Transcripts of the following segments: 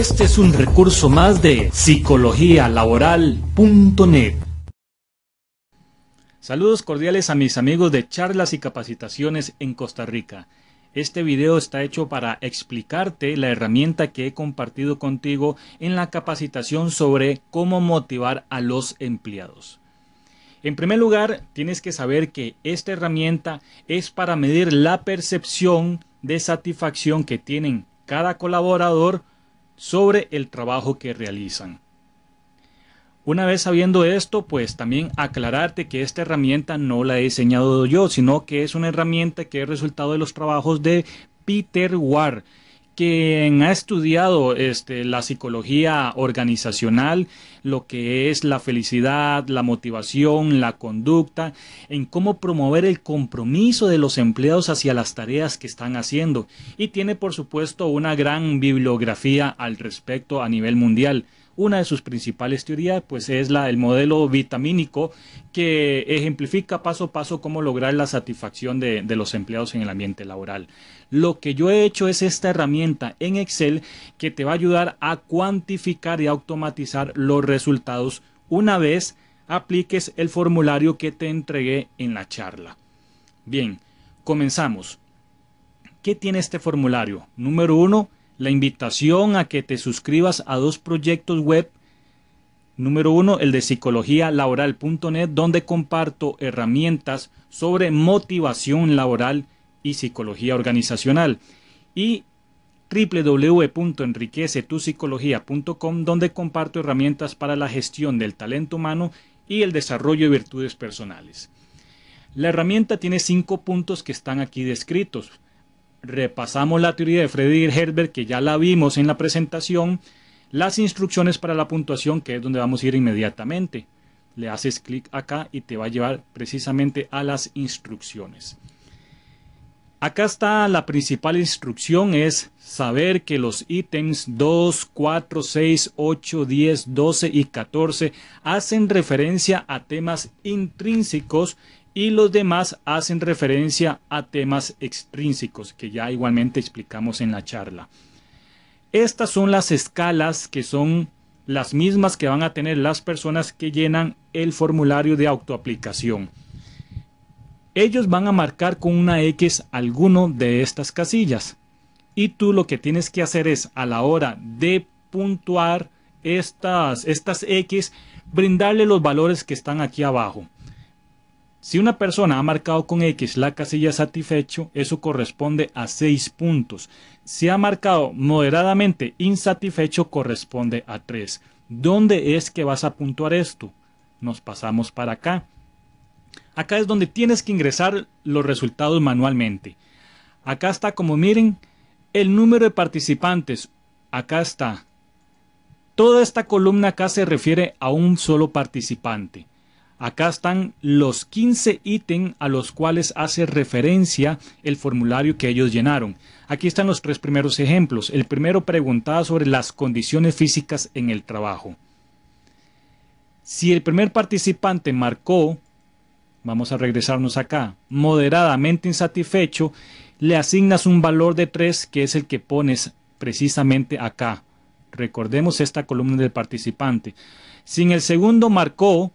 Este es un recurso más de psicologialaboral.net. Saludos cordiales a mis amigos de charlas y capacitaciones en Costa Rica. Este video está hecho para explicarte la herramienta que he compartido contigo en la capacitación sobre cómo motivar a los empleados. En primer lugar, tienes que saber que esta herramienta es para medir la percepción de satisfacción que tienen cada colaborador sobre el trabajo que realizan. Una vez sabiendo esto, pues también aclararte que esta herramienta no la he diseñado yo, sino que es una herramienta que es resultado de los trabajos de Peter Ward, quien ha estudiado este, la psicología organizacional, lo que es la felicidad, la motivación, la conducta, en cómo promover el compromiso de los empleados hacia las tareas que están haciendo. Y tiene, por supuesto, una gran bibliografía al respecto a nivel mundial. Una de sus principales teorías pues, es la del modelo vitamínico que ejemplifica paso a paso cómo lograr la satisfacción de, de los empleados en el ambiente laboral. Lo que yo he hecho es esta herramienta en Excel que te va a ayudar a cuantificar y automatizar los resultados una vez apliques el formulario que te entregué en la charla. Bien, comenzamos. ¿Qué tiene este formulario? Número uno, la invitación a que te suscribas a dos proyectos web. Número uno, el de psicologialaboral.net, donde comparto herramientas sobre motivación laboral y psicología organizacional. Y www.enriquecetupsicología.com, donde comparto herramientas para la gestión del talento humano y el desarrollo de virtudes personales. La herramienta tiene cinco puntos que están aquí descritos repasamos la teoría de Freddy Herbert, que ya la vimos en la presentación, las instrucciones para la puntuación, que es donde vamos a ir inmediatamente. Le haces clic acá y te va a llevar precisamente a las instrucciones. Acá está la principal instrucción, es saber que los ítems 2, 4, 6, 8, 10, 12 y 14 hacen referencia a temas intrínsecos y los demás hacen referencia a temas extrínsecos que ya igualmente explicamos en la charla. Estas son las escalas que son las mismas que van a tener las personas que llenan el formulario de autoaplicación. Ellos van a marcar con una X alguno de estas casillas y tú lo que tienes que hacer es a la hora de puntuar estas, estas X, brindarle los valores que están aquí abajo. Si una persona ha marcado con X la casilla satisfecho, eso corresponde a 6 puntos. Si ha marcado moderadamente insatisfecho, corresponde a 3. ¿Dónde es que vas a puntuar esto? Nos pasamos para acá. Acá es donde tienes que ingresar los resultados manualmente. Acá está como miren el número de participantes. Acá está. Toda esta columna acá se refiere a un solo participante. Acá están los 15 ítems a los cuales hace referencia el formulario que ellos llenaron. Aquí están los tres primeros ejemplos. El primero preguntaba sobre las condiciones físicas en el trabajo. Si el primer participante marcó, vamos a regresarnos acá, moderadamente insatisfecho, le asignas un valor de 3 que es el que pones precisamente acá. Recordemos esta columna del participante. Si en el segundo marcó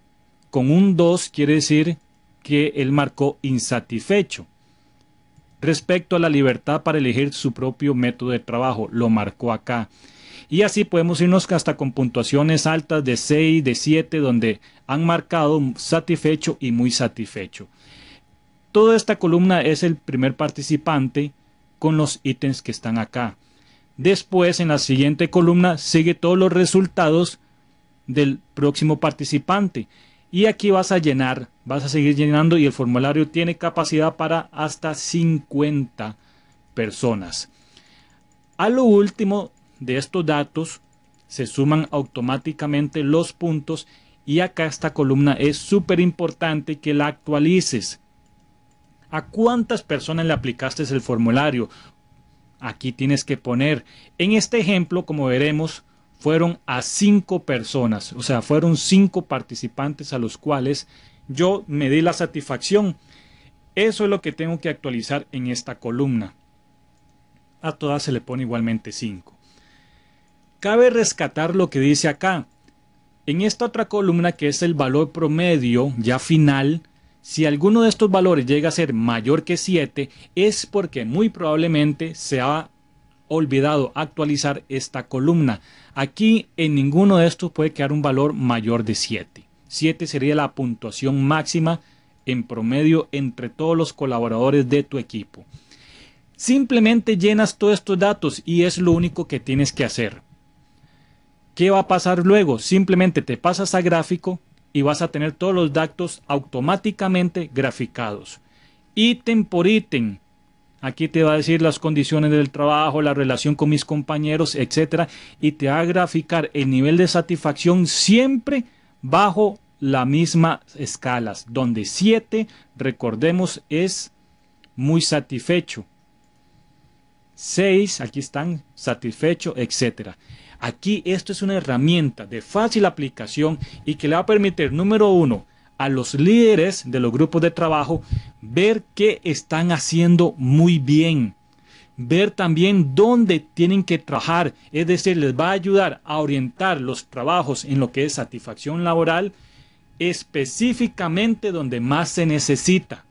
con un 2 quiere decir que él marcó insatisfecho. Respecto a la libertad para elegir su propio método de trabajo, lo marcó acá. Y así podemos irnos hasta con puntuaciones altas de 6, de 7, donde han marcado satisfecho y muy satisfecho. Toda esta columna es el primer participante con los ítems que están acá. Después, en la siguiente columna, sigue todos los resultados del próximo participante. Y aquí vas a llenar, vas a seguir llenando y el formulario tiene capacidad para hasta 50 personas. A lo último de estos datos se suman automáticamente los puntos y acá esta columna es súper importante que la actualices. ¿A cuántas personas le aplicaste el formulario? Aquí tienes que poner. En este ejemplo, como veremos, fueron a cinco personas, o sea, fueron cinco participantes a los cuales yo me di la satisfacción. Eso es lo que tengo que actualizar en esta columna. A todas se le pone igualmente 5. Cabe rescatar lo que dice acá. En esta otra columna que es el valor promedio ya final, si alguno de estos valores llega a ser mayor que 7, es porque muy probablemente se ha olvidado actualizar esta columna. Aquí en ninguno de estos puede quedar un valor mayor de 7. 7 sería la puntuación máxima en promedio entre todos los colaboradores de tu equipo. Simplemente llenas todos estos datos y es lo único que tienes que hacer. ¿Qué va a pasar luego? Simplemente te pasas a gráfico y vas a tener todos los datos automáticamente graficados. Ítem por ítem Aquí te va a decir las condiciones del trabajo, la relación con mis compañeros, etcétera, y te va a graficar el nivel de satisfacción siempre bajo las mismas escalas, donde 7, recordemos, es muy satisfecho. 6, aquí están, satisfecho, etcétera. Aquí esto es una herramienta de fácil aplicación y que le va a permitir, número uno, a los líderes de los grupos de trabajo ver qué están haciendo muy bien, ver también dónde tienen que trabajar, es decir, les va a ayudar a orientar los trabajos en lo que es satisfacción laboral específicamente donde más se necesita,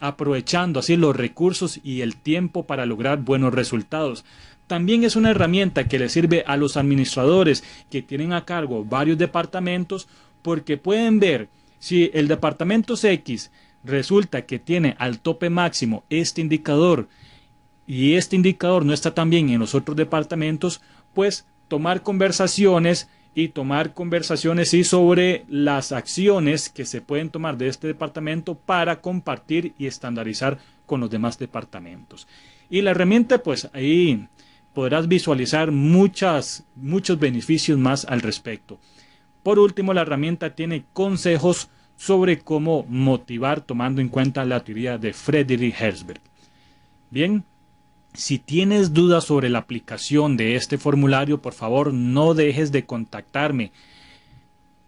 aprovechando así los recursos y el tiempo para lograr buenos resultados. También es una herramienta que le sirve a los administradores que tienen a cargo varios departamentos porque pueden ver si el departamento X resulta que tiene al tope máximo este indicador y este indicador no está tan bien en los otros departamentos, pues tomar conversaciones y tomar conversaciones y sobre las acciones que se pueden tomar de este departamento para compartir y estandarizar con los demás departamentos. Y la herramienta, pues ahí podrás visualizar muchos beneficios más al respecto. Por último, la herramienta tiene consejos sobre cómo motivar tomando en cuenta la teoría de Frederick Herzberg. Bien, si tienes dudas sobre la aplicación de este formulario, por favor no dejes de contactarme.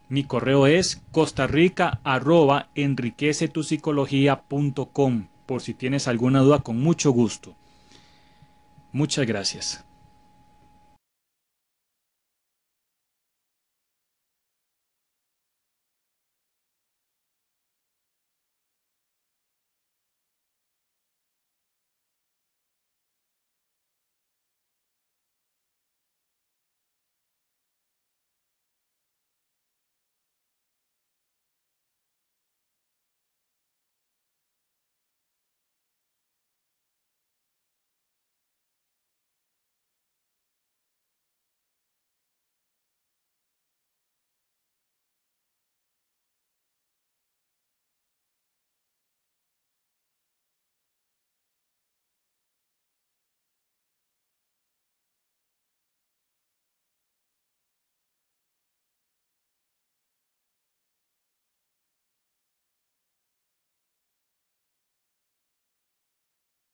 Mi correo es costarrica.enriquecetupsicología.com por si tienes alguna duda con mucho gusto. Muchas gracias.